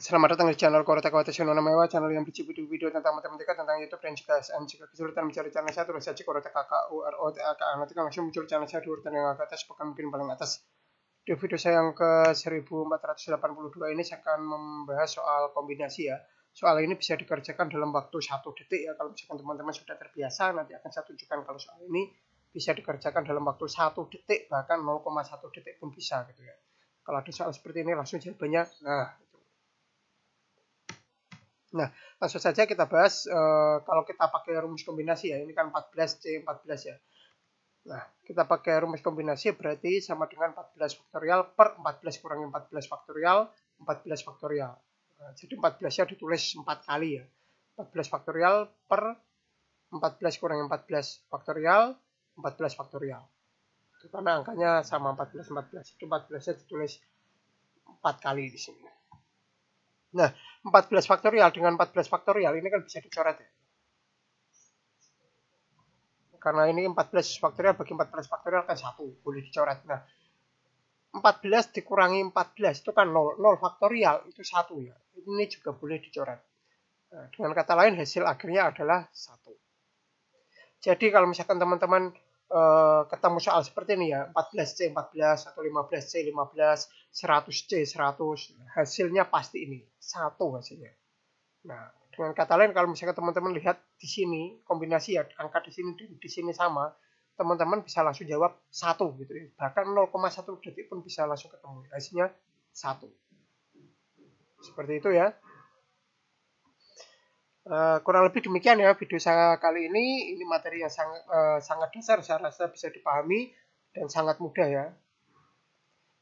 Selamat datang di channel Korota Kawata Shonona Mewa, channel yang berisi video video tentang matematika, tentang YouTube, dan juga dan jika kesulitan mencari channel saya, terus saja Korota KKU, URO, TAKA, nanti kan langsung muncul channel saya di urutan yang agak atas, bahkan mungkin paling atas. Di video saya yang ke 1482 ini, saya akan membahas soal kombinasi ya. Soal ini bisa dikerjakan dalam waktu satu detik ya, kalau misalkan teman-teman sudah terbiasa, nanti akan saya tunjukkan kalau soal ini bisa dikerjakan dalam waktu satu detik, bahkan 0,1 detik pun bisa gitu ya. Kalau ada soal seperti ini, langsung jawabannya, nah, Nah, langsung saja kita bahas uh, kalau kita pakai rumus kombinasi ya. Ini kan 14C, 14 ya. Nah, kita pakai rumus kombinasi berarti sama dengan 14 faktorial per 14 kurangi 14 faktorial, 14 faktorial. Nah, jadi 14-nya ditulis 4 kali ya. 14 faktorial per 14 kurangi 14 faktorial, 14 faktorial. Karena angkanya sama 14, 14. Itu 14-nya ditulis 4 kali di sini. Nah, 14 faktorial dengan 14 faktorial ini kan bisa dicoret ya. Karena ini 14 faktorial bagi 14 faktorial kan 1, boleh dicoret. Nah, 14 dikurangi 14 itu kan 0, 0 faktorial itu 1 ya. Ini juga boleh dicoret. Nah, dengan kata lain hasil akhirnya adalah 1. Jadi kalau misalkan teman-teman Eh, ketemu soal seperti ini ya 14C 14 atau 15C 15 100C 100 hasilnya pasti ini satu hasilnya nah dengan kata lain kalau misalnya teman-teman lihat di sini kombinasi ya angka di sini di, di sini sama teman-teman bisa langsung jawab satu gitu ya bahkan 0,1 detik pun bisa langsung ketemu hasilnya satu seperti itu ya Eh, kurang lebih demikian ya video saya kali ini. Ini materi yang sangat, uh, eh, sangat dasar, saya rasa bisa dipahami dan sangat mudah ya.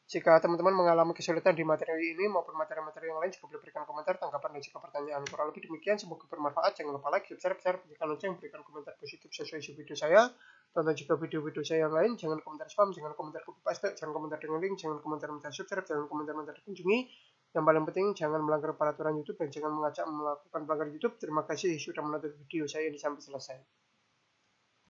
Jika teman-teman mengalami kesulitan di materi ini maupun materi-materi yang lain, juga boleh berikan komentar, tanggapan, dan juga pertanyaan. Kurang lebih demikian, semoga bermanfaat. Jangan lupa like, subscribe, share, tekan lonceng, berikan komentar positif sesuai isi video saya. Tonton juga video-video saya yang lain, jangan komentar spam, jangan komentar copy paste, jangan komentar dengan link, jangan komentar minta subscribe, jangan komentar minta dikunjungi. Yang paling penting jangan melanggar peraturan YouTube dan jangan mengajak melakukan pelanggaran YouTube. Terima kasih sudah menonton video saya ini sampai selesai.